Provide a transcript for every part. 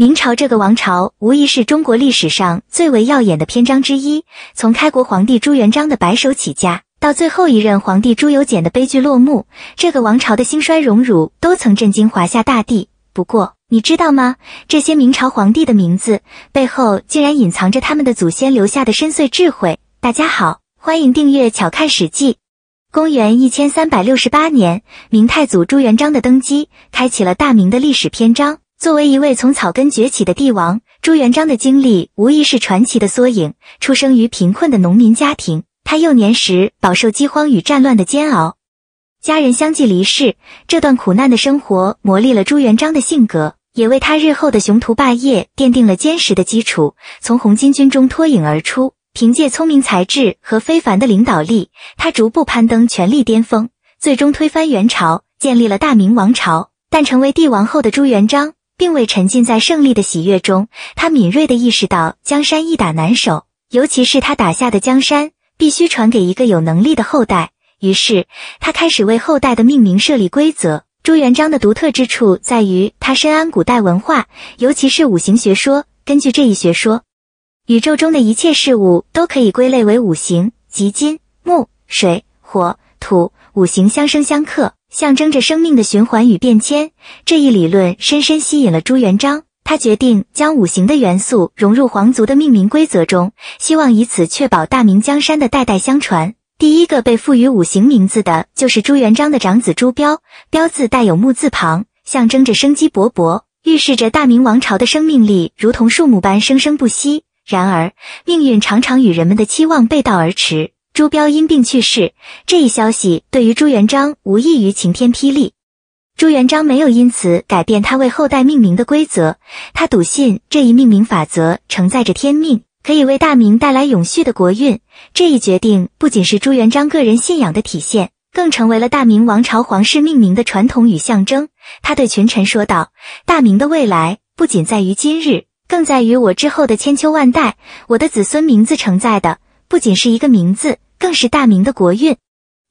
明朝这个王朝无疑是中国历史上最为耀眼的篇章之一。从开国皇帝朱元璋的白手起家，到最后一任皇帝朱由检的悲剧落幕，这个王朝的兴衰荣辱都曾震惊华夏大地。不过，你知道吗？这些明朝皇帝的名字背后，竟然隐藏着他们的祖先留下的深邃智慧。大家好，欢迎订阅《巧看史记》。公元一千三百六十八年，明太祖朱元璋的登基，开启了大明的历史篇章。作为一位从草根崛起的帝王，朱元璋的经历无疑是传奇的缩影。出生于贫困的农民家庭，他幼年时饱受饥荒与战乱的煎熬，家人相继离世。这段苦难的生活磨砺了朱元璋的性格，也为他日后的雄图霸业奠定了坚实的基础。从红巾军中脱颖而出，凭借聪明才智和非凡的领导力，他逐步攀登权力巅峰，最终推翻元朝，建立了大明王朝。但成为帝王后的朱元璋，并未沉浸在胜利的喜悦中，他敏锐地意识到江山易打难守，尤其是他打下的江山必须传给一个有能力的后代。于是，他开始为后代的命名设立规则。朱元璋的独特之处在于，他深谙古代文化，尤其是五行学说。根据这一学说，宇宙中的一切事物都可以归类为五行，即金、木、水、火、土。五行相生相克。象征着生命的循环与变迁，这一理论深深吸引了朱元璋。他决定将五行的元素融入皇族的命名规则中，希望以此确保大明江山的代代相传。第一个被赋予五行名字的就是朱元璋的长子朱标，标字带有木字旁，象征着生机勃勃，预示着大明王朝的生命力如同树木般生生不息。然而，命运常常与人们的期望背道而驰。朱标因病去世，这一消息对于朱元璋无异于晴天霹雳。朱元璋没有因此改变他为后代命名的规则，他笃信这一命名法则承载着天命，可以为大明带来永续的国运。这一决定不仅是朱元璋个人信仰的体现，更成为了大明王朝皇室命名的传统与象征。他对群臣说道：“大明的未来不仅在于今日，更在于我之后的千秋万代。我的子孙名字承载的，不仅是一个名字。”更是大明的国运，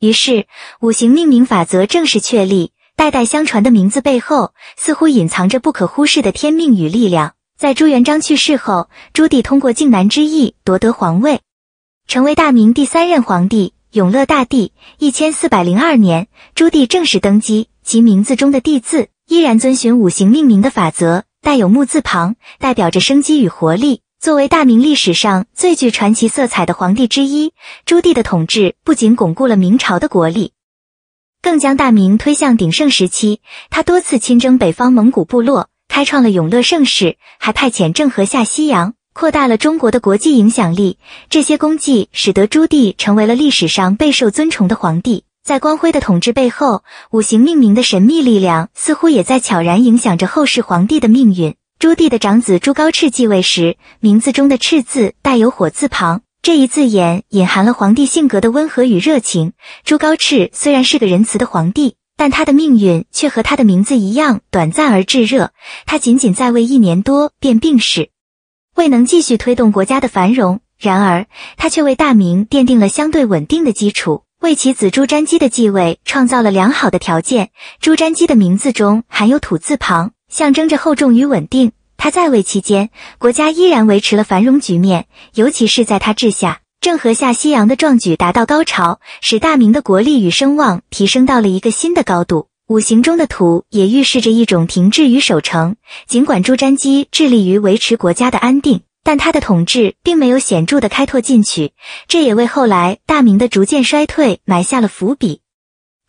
于是五行命名法则正式确立。代代相传的名字背后，似乎隐藏着不可忽视的天命与力量。在朱元璋去世后，朱棣通过靖难之役夺得皇位，成为大明第三任皇帝永乐大帝。一千四百零二年，朱棣正式登基，其名字中的“帝”字依然遵循五行命名的法则，带有木字旁，代表着生机与活力。作为大明历史上最具传奇色彩的皇帝之一，朱棣的统治不仅巩固了明朝的国力，更将大明推向鼎盛时期。他多次亲征北方蒙古部落，开创了永乐盛世，还派遣郑和下西洋，扩大了中国的国际影响力。这些功绩使得朱棣成为了历史上备受尊崇的皇帝。在光辉的统治背后，五行命名的神秘力量似乎也在悄然影响着后世皇帝的命运。朱棣的长子朱高炽继位时，名字中的“炽”字带有火字旁，这一字眼隐含了皇帝性格的温和与热情。朱高炽虽然是个仁慈的皇帝，但他的命运却和他的名字一样短暂而炙热。他仅仅在位一年多便病逝，未能继续推动国家的繁荣。然而，他却为大明奠定了相对稳定的基础，为其子朱瞻基的继位创造了良好的条件。朱瞻基的名字中含有土字旁。象征着厚重与稳定，他在位期间，国家依然维持了繁荣局面，尤其是在他治下，郑和下西洋的壮举达到高潮，使大明的国力与声望提升到了一个新的高度。五行中的土也预示着一种停滞与守成。尽管朱瞻基致力于维持国家的安定，但他的统治并没有显著的开拓进取，这也为后来大明的逐渐衰退埋下了伏笔。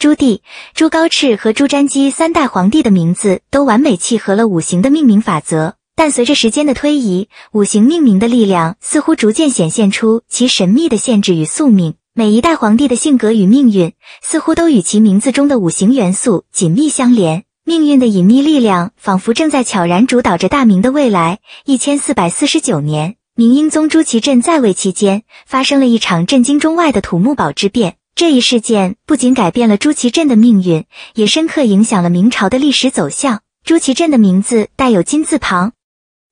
朱棣、朱高炽和朱瞻基三代皇帝的名字都完美契合了五行的命名法则，但随着时间的推移，五行命名的力量似乎逐渐显现出其神秘的限制与宿命。每一代皇帝的性格与命运似乎都与其名字中的五行元素紧密相连，命运的隐秘力量仿佛正在悄然主导着大明的未来。一千四百四十九年，明英宗朱祁镇在位期间，发生了一场震惊中外的土木堡之变。这一事件不仅改变了朱祁镇的命运，也深刻影响了明朝的历史走向。朱祁镇的名字带有金字旁，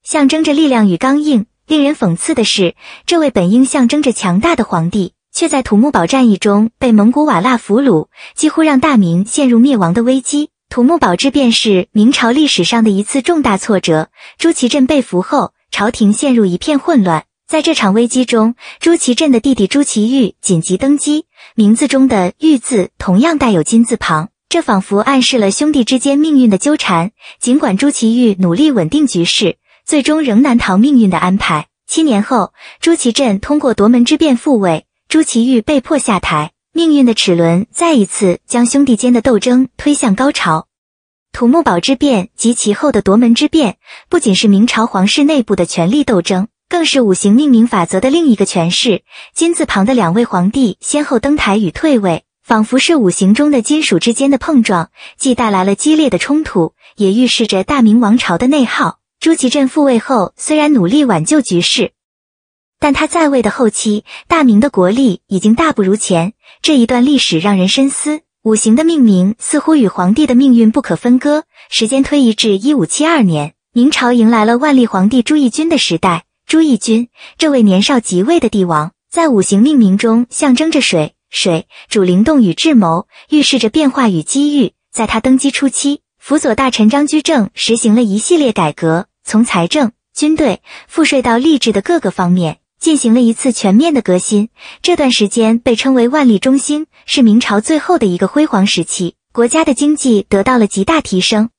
象征着力量与刚硬。令人讽刺的是，这位本应象征着强大的皇帝，却在土木堡战役中被蒙古瓦剌俘虏，几乎让大明陷入灭亡的危机。土木堡之变是明朝历史上的一次重大挫折。朱祁镇被俘后，朝廷陷入一片混乱。在这场危机中，朱祁镇的弟弟朱祁钰紧急登基，名字中的“玉”字同样带有金字旁，这仿佛暗示了兄弟之间命运的纠缠。尽管朱祁钰努力稳定局势，最终仍难逃命运的安排。七年后，朱祁镇通过夺门之变复位，朱祁钰被迫下台，命运的齿轮再一次将兄弟间的斗争推向高潮。土木堡之变及其后的夺门之变，不仅是明朝皇室内部的权力斗争。更是五行命名法则的另一个诠释。金字旁的两位皇帝先后登台与退位，仿佛是五行中的金属之间的碰撞，既带来了激烈的冲突，也预示着大明王朝的内耗。朱祁镇复位后，虽然努力挽救局势，但他在位的后期，大明的国力已经大不如前。这一段历史让人深思。五行的命名似乎与皇帝的命运不可分割。时间推移至一五七二年，明朝迎来了万历皇帝朱翊钧的时代。朱翊钧这位年少即位的帝王，在五行命名中象征着水，水主灵动与智谋，预示着变化与机遇。在他登基初期，辅佐大臣张居正实行了一系列改革，从财政、军队、赋税到吏治的各个方面进行了一次全面的革新。这段时间被称为万历中兴，是明朝最后的一个辉煌时期。国家的经济得到了极大提升，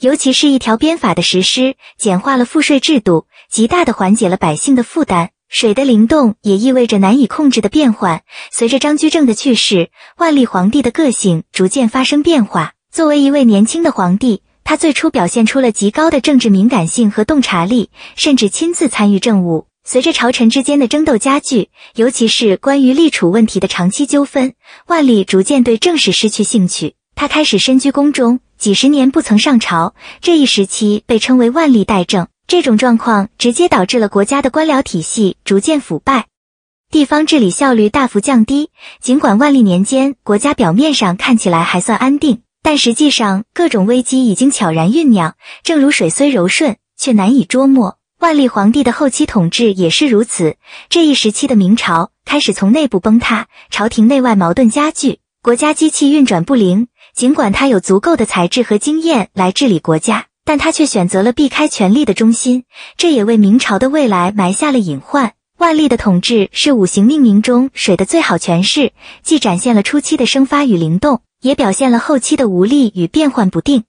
尤其是一条鞭法的实施，简化了赋税制度。极大的缓解了百姓的负担，水的灵动也意味着难以控制的变幻。随着张居正的去世，万历皇帝的个性逐渐发生变化。作为一位年轻的皇帝，他最初表现出了极高的政治敏感性和洞察力，甚至亲自参与政务。随着朝臣之间的争斗加剧，尤其是关于立储问题的长期纠纷，万历逐渐对政事失去兴趣。他开始深居宫中，几十年不曾上朝。这一时期被称为万历代政。这种状况直接导致了国家的官僚体系逐渐腐败，地方治理效率大幅降低。尽管万历年间国家表面上看起来还算安定，但实际上各种危机已经悄然酝酿。正如水虽柔顺，却难以捉摸，万历皇帝的后期统治也是如此。这一时期的明朝开始从内部崩塌，朝廷内外矛盾加剧，国家机器运转不灵。尽管他有足够的才智和经验来治理国家。但他却选择了避开权力的中心，这也为明朝的未来埋下了隐患。万历的统治是五行命名中水的最好诠释，既展现了初期的生发与灵动，也表现了后期的无力与变幻不定。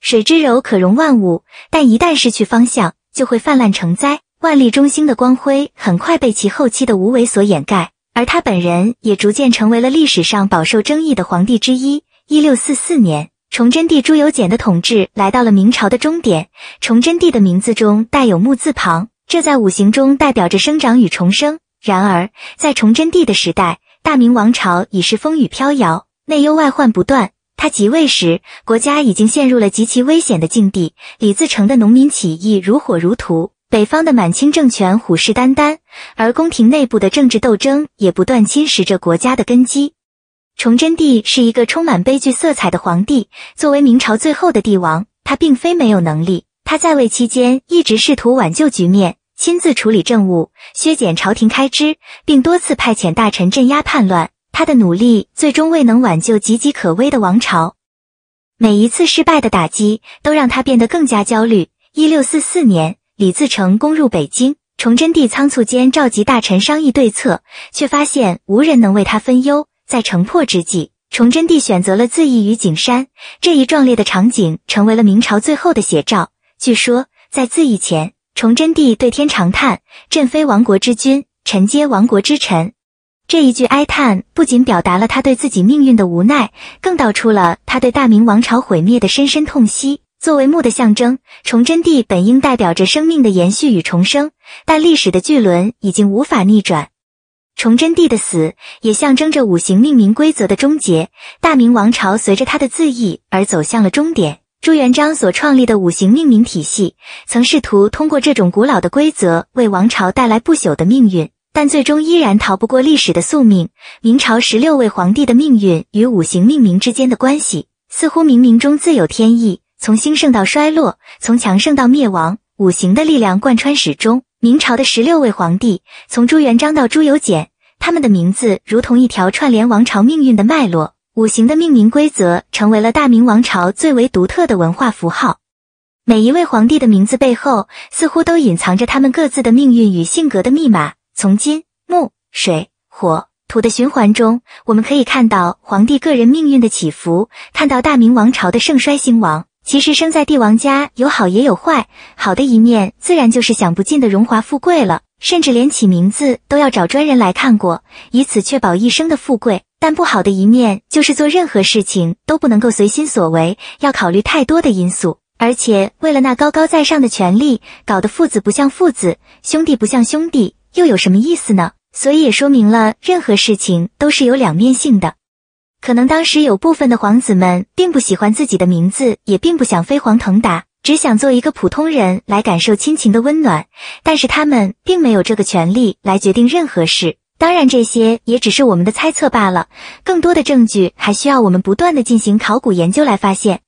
水之柔可容万物，但一旦失去方向，就会泛滥成灾。万历中兴的光辉很快被其后期的无为所掩盖，而他本人也逐渐成为了历史上饱受争议的皇帝之一。一六四四年。崇祯帝朱由检的统治来到了明朝的终点。崇祯帝的名字中带有木字旁，这在五行中代表着生长与重生。然而，在崇祯帝的时代，大明王朝已是风雨飘摇，内忧外患不断。他即位时，国家已经陷入了极其危险的境地。李自成的农民起义如火如荼，北方的满清政权虎视眈眈，而宫廷内部的政治斗争也不断侵蚀着国家的根基。崇祯帝是一个充满悲剧色彩的皇帝。作为明朝最后的帝王，他并非没有能力。他在位期间一直试图挽救局面，亲自处理政务，削减朝廷开支，并多次派遣大臣镇压叛乱。他的努力最终未能挽救岌岌可危的王朝。每一次失败的打击都让他变得更加焦虑。一六四四年，李自成攻入北京，崇祯帝仓促间召集大臣商议对策，却发现无人能为他分忧。在城破之际，崇祯帝选择了自缢于景山，这一壮烈的场景成为了明朝最后的写照。据说，在自缢前，崇祯帝对天长叹：“朕非亡国之君，臣皆亡国之臣。”这一句哀叹不仅表达了他对自己命运的无奈，更道出了他对大明王朝毁灭的深深痛惜。作为墓的象征，崇祯帝本应代表着生命的延续与重生，但历史的巨轮已经无法逆转。崇祯帝的死也象征着五行命名规则的终结，大明王朝随着他的自缢而走向了终点。朱元璋所创立的五行命名体系，曾试图通过这种古老的规则为王朝带来不朽的命运，但最终依然逃不过历史的宿命。明朝十六位皇帝的命运与五行命名之间的关系，似乎冥冥中自有天意。从兴盛到衰落，从强盛到灭亡，五行的力量贯穿始终。明朝的十六位皇帝，从朱元璋到朱由检。他们的名字如同一条串联王朝命运的脉络，五行的命名规则成为了大明王朝最为独特的文化符号。每一位皇帝的名字背后，似乎都隐藏着他们各自的命运与性格的密码。从金、木、水、火、土的循环中，我们可以看到皇帝个人命运的起伏，看到大明王朝的盛衰兴亡。其实，生在帝王家有好也有坏，好的一面自然就是享不尽的荣华富贵了。甚至连起名字都要找专人来看过，以此确保一生的富贵。但不好的一面就是做任何事情都不能够随心所为，要考虑太多的因素。而且为了那高高在上的权利，搞得父子不像父子，兄弟不像兄弟，又有什么意思呢？所以也说明了任何事情都是有两面性的。可能当时有部分的皇子们并不喜欢自己的名字，也并不想飞黄腾达。只想做一个普通人来感受亲情的温暖，但是他们并没有这个权利来决定任何事。当然，这些也只是我们的猜测罢了，更多的证据还需要我们不断的进行考古研究来发现。